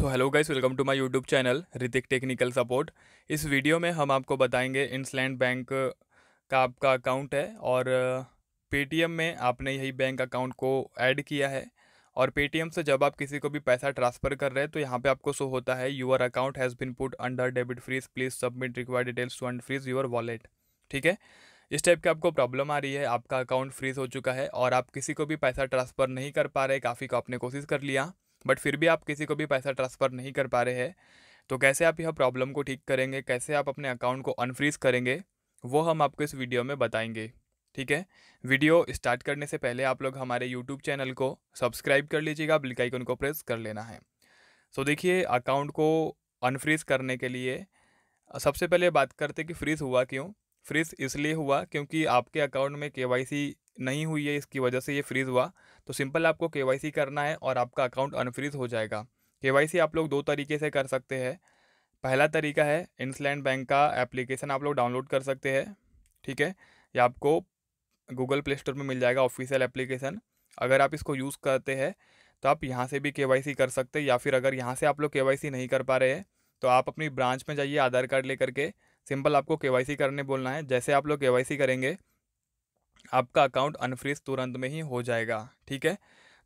so hello guys welcome to my YouTube channel Ritik technical support इस video में हम आपको बताएंगे इंसलैंड बैंक का आपका अकाउंट है और पेटीएम uh, में आपने यही बैंक अकाउंट को ऐड किया है और पेटीएम से जब आप किसी को भी पैसा ट्रांसफ़र कर रहे हैं तो यहाँ पे आपको शो होता है your account has been put under debit freeze please submit require details to unfreeze your wallet ठीक है इस टाइप की आपको प्रॉब्लम आ रही है आपका अकाउंट फ्रीज हो चुका है और आप किसी को भी पैसा ट्रांसफ़र नहीं कर पा रहे काफ़ी को आपने कोशिश कर लिया बट फिर भी आप किसी को भी पैसा ट्रांसफ़र नहीं कर पा रहे हैं तो कैसे आप यह प्रॉब्लम को ठीक करेंगे कैसे आप अपने अकाउंट को अनफ्रीज करेंगे वो हम आपको इस वीडियो में बताएंगे ठीक है वीडियो स्टार्ट करने से पहले आप लोग हमारे यूट्यूब चैनल को सब्सक्राइब कर लीजिएगा बिल्कुल आइकन को प्रेस कर लेना है सो देखिए अकाउंट को अनफ्रीज करने के लिए सबसे पहले बात करते कि फ्रीज़ हुआ क्यों फ्रीज़ इसलिए हुआ क्योंकि आपके अकाउंट में के नहीं हुई है इसकी वजह से ये फ्रीज़ हुआ तो सिंपल आपको के करना है और आपका अकाउंट अनफ्रीज़ हो जाएगा के आप लोग दो तरीके से कर सकते हैं पहला तरीका है इंसलैंड बैंक का एप्लीकेशन आप लोग डाउनलोड कर सकते हैं ठीक है या आपको गूगल प्ले स्टोर में मिल जाएगा ऑफिशियल एप्लीकेशन अगर आप इसको यूज़ करते हैं तो आप यहाँ से भी के कर सकते हैं या फिर अगर यहाँ से आप लोग के नहीं कर पा रहे हैं तो आप अपनी ब्रांच में जाइए आधार कार्ड लेकर के सिंपल आपको के करने बोलना है जैसे आप लोग के करेंगे आपका अकाउंट अनफ्रीज तुरंत में ही हो जाएगा ठीक है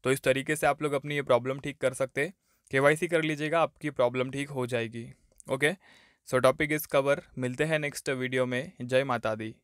तो इस तरीके से आप लोग अपनी ये प्रॉब्लम ठीक कर सकते के वाई कर लीजिएगा आपकी प्रॉब्लम ठीक हो जाएगी okay so topic is cover मिलते हैं नेक्स्ट वीडियो में जय माता दी